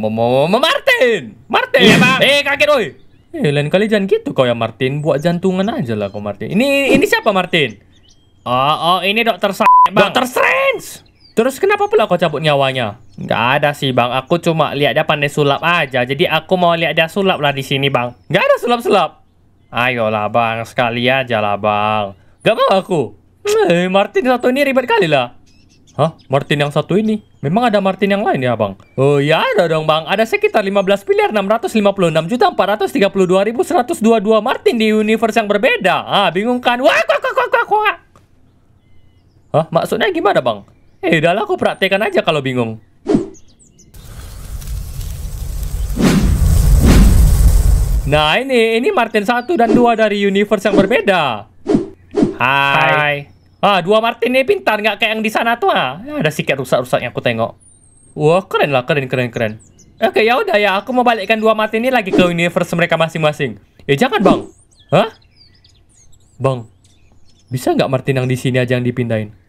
Momo Martin, Martin. ya Bang. Eh, kaget oi. Eh, lain kali jangan gitu kau ya Martin, buat jantungan aja lah kau Martin. Ini ini siapa Martin? Oh, oh ini dokter Bang. Dokter Strange. Terus kenapa pula kau cabut nyawanya? Gak ada sih bang, aku cuma lihat dia pandai sulap aja. Jadi aku mau lihat dia sulap lah di sini bang. gak ada sulap-sulap. Ayolah bang, sekali aja lah bang. Gak mau aku. Eh, Martin satu ini ribet kali lah. Hah? Martin yang satu ini? Memang ada Martin yang lain ya, Bang? Oh, ya ada dong, Bang. Ada sekitar 15 miliar 656 juta 432 ribu dua Martin di universe yang berbeda. Ah, bingung kan? Wah, kok, kok, kok, kok, Hah? Maksudnya gimana, Bang? Eh, udahlah aku praktekan aja kalau bingung. Nah, ini ini Martin satu dan dua dari universe yang berbeda. Hai. Hai. Ah, dua Martin ini pintar, nggak kayak yang di sana tuh ah. Ya, ada sikit rusak-rusaknya aku tengok. Wah, keren lah, keren, keren, keren. Oke, ya udah ya, aku mau balikkan dua Martin ini lagi ke universe mereka masing-masing. Ya jangan, Bang. Hah? Bang, bisa nggak Martin yang di sini aja yang dipindahin?